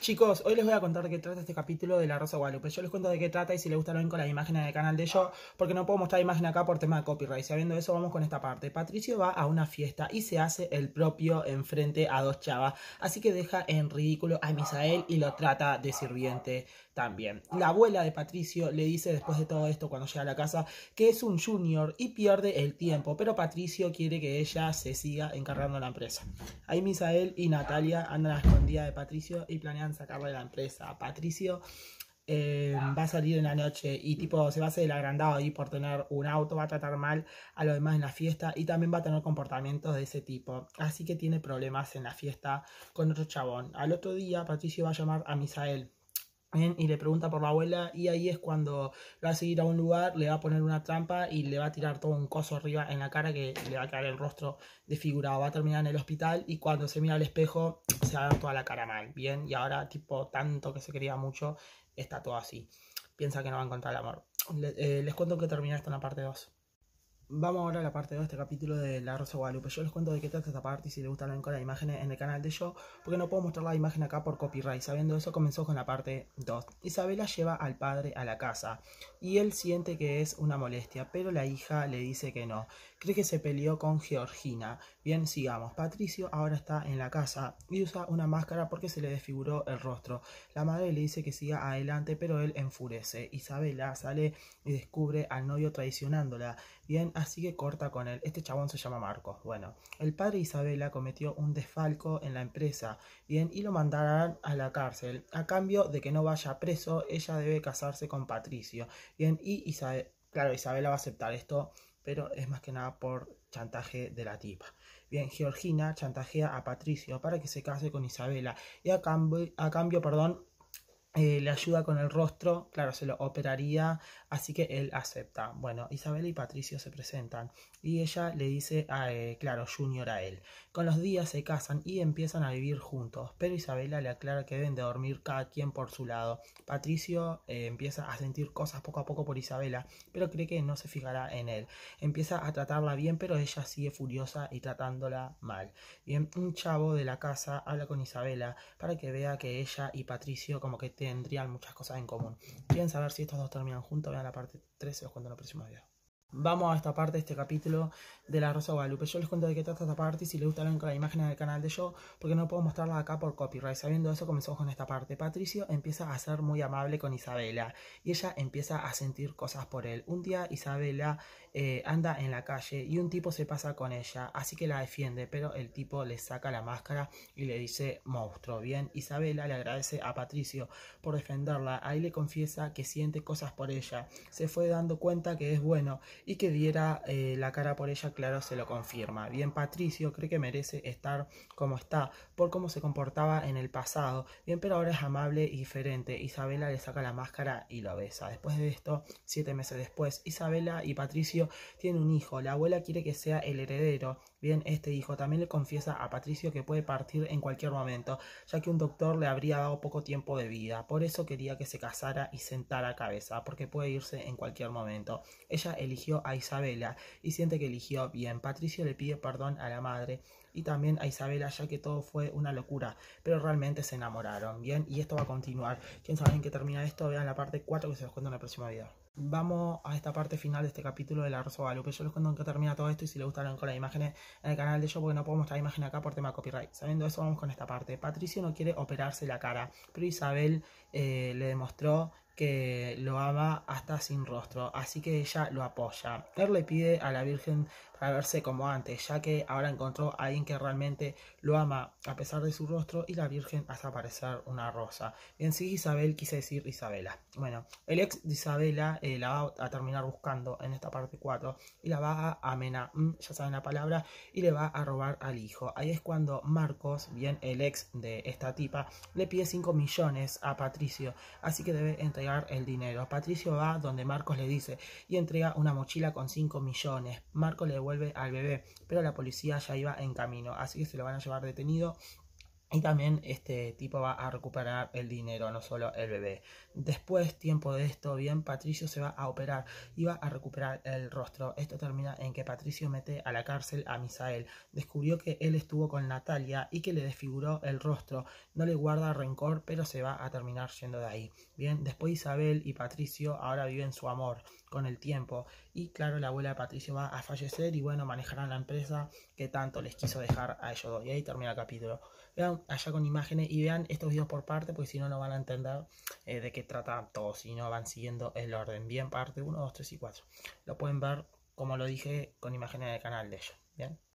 Chicos, hoy les voy a contar de qué trata este capítulo de La Rosa Guadalupe. Yo les cuento de qué trata y si les gusta lo ven con las imágenes del canal de yo, porque no puedo mostrar imagen acá por tema de copyright. Sabiendo eso, vamos con esta parte. Patricio va a una fiesta y se hace el propio enfrente a dos chavas, así que deja en ridículo a Misael y lo trata de sirviente también. La abuela de Patricio le dice después de todo esto, cuando llega a la casa, que es un junior y pierde el tiempo, pero Patricio quiere que ella se siga encargando la empresa. Ahí Misael y Natalia andan a escondida de Patricio y planean Sacarle de la empresa. Patricio eh, ah. va a salir en la noche y tipo se va a hacer el agrandado ahí por tener un auto, va a tratar mal a los demás en la fiesta y también va a tener comportamientos de ese tipo. Así que tiene problemas en la fiesta con otro chabón. Al otro día Patricio va a llamar a Misael ¿eh? y le pregunta por la abuela y ahí es cuando va a seguir a un lugar, le va a poner una trampa y le va a tirar todo un coso arriba en la cara que le va a quedar el rostro desfigurado, va a terminar en el hospital y cuando se mira al espejo se va a dar toda la cara mal, bien, y ahora tipo tanto que se quería mucho, está todo así, piensa que no va a encontrar el amor. Eh, les cuento que termina esto en la parte 2. Vamos ahora a la parte 2 de este capítulo de La Rosa Guadalupe. Yo les cuento de qué trata esta parte y si les gusta la con las imágenes en el canal de yo, porque no puedo mostrar la imagen acá por copyright. Sabiendo eso, comenzó con la parte 2. Isabela lleva al padre a la casa y él siente que es una molestia, pero la hija le dice que no. Cree que se peleó con Georgina. Bien, sigamos. Patricio ahora está en la casa y usa una máscara porque se le desfiguró el rostro. La madre le dice que siga adelante, pero él enfurece. Isabela sale y descubre al novio traicionándola. Bien, sigue corta con él. Este chabón se llama Marco. Bueno, el padre Isabela cometió un desfalco en la empresa, bien, y lo mandarán a la cárcel. A cambio de que no vaya preso, ella debe casarse con Patricio, bien, y Isabel, claro, Isabela va a aceptar esto, pero es más que nada por chantaje de la tipa. Bien, Georgina chantajea a Patricio para que se case con Isabela y a cambio, a cambio perdón, eh, le ayuda con el rostro, claro, se lo operaría, así que él acepta. Bueno, Isabela y Patricio se presentan y ella le dice, a, ah, eh, claro, Junior a él. Con los días se casan y empiezan a vivir juntos, pero Isabela le aclara que deben de dormir cada quien por su lado. Patricio eh, empieza a sentir cosas poco a poco por Isabela, pero cree que no se fijará en él. Empieza a tratarla bien, pero ella sigue furiosa y tratándola mal. Bien, un chavo de la casa habla con Isabela para que vea que ella y Patricio como que tendrían muchas cosas en común. ¿Quieren saber si estos dos terminan juntos? Vean la parte 13, os cuento en el próximo video. Vamos a esta parte, este capítulo de la Rosa Guadalupe. Yo les cuento de qué trata esta parte y si les gustaron las imágenes del canal de yo, porque no puedo mostrarlas acá por copyright. Sabiendo eso, comenzamos con esta parte. Patricio empieza a ser muy amable con Isabela y ella empieza a sentir cosas por él. Un día Isabela eh, anda en la calle y un tipo se pasa con ella, así que la defiende, pero el tipo le saca la máscara y le dice monstruo. Bien, Isabela le agradece a Patricio por defenderla, ahí le confiesa que siente cosas por ella, se fue dando cuenta que es bueno y que diera eh, la cara por ella, claro, se lo confirma. Bien, Patricio cree que merece estar como está, por cómo se comportaba en el pasado, bien, pero ahora es amable y diferente. Isabela le saca la máscara y lo besa. Después de esto, siete meses después, Isabela y Patricio tiene un hijo, la abuela quiere que sea el heredero. Bien, este hijo también le confiesa a Patricio que puede partir en cualquier momento, ya que un doctor le habría dado poco tiempo de vida. Por eso quería que se casara y sentara cabeza, porque puede irse en cualquier momento. Ella eligió a Isabela y siente que eligió bien. Patricio le pide perdón a la madre y también a Isabela, ya que todo fue una locura, pero realmente se enamoraron, ¿bien? Y esto va a continuar. ¿Quién sabe en qué termina esto? Vean la parte 4 que se los cuento en la próxima video. Vamos a esta parte final de este capítulo de la Rosa Que Yo les cuento en qué termina todo esto y si les gustaron con las imágenes en el canal de yo, porque no puedo mostrar imagen acá por tema copyright. Sabiendo eso, vamos con esta parte. Patricio no quiere operarse la cara, pero Isabel eh, le demostró que lo ama hasta sin rostro, así que ella lo apoya. Él le pide a la Virgen para verse como antes, ya que ahora encontró a alguien que realmente lo ama a pesar de su rostro y la Virgen hace aparecer una rosa. En sí, Isabel quise decir Isabela. Bueno, el ex de Isabela eh, la va a terminar buscando en esta parte 4 y la va a amenar, mm, ya saben la palabra, y le va a robar al hijo. Ahí es cuando Marcos, bien el ex de esta tipa, le pide 5 millones a Patricio, así que debe entregar el dinero. Patricio va donde Marcos le dice y entrega una mochila con 5 millones. Marcos le devuelve al bebé, pero la policía ya iba en camino, así que se lo van a llevar detenido y también este tipo va a recuperar el dinero, no solo el bebé. Después, tiempo de esto, bien, Patricio se va a operar y va a recuperar el rostro. Esto termina en que Patricio mete a la cárcel a Misael. Descubrió que él estuvo con Natalia y que le desfiguró el rostro. No le guarda rencor, pero se va a terminar yendo de ahí. Bien, después Isabel y Patricio ahora viven su amor con el tiempo. Y claro, la abuela de Patricio va a fallecer y bueno, manejarán la empresa que tanto les quiso dejar a ellos dos. Y ahí termina el capítulo. Vean, allá con imágenes y vean estos videos por parte, porque si no, no van a entender eh, de qué trata todo, si no van siguiendo el orden. Bien, parte 1, 2, 3 y 4. Lo pueden ver, como lo dije, con imágenes del canal de ellos. Bien.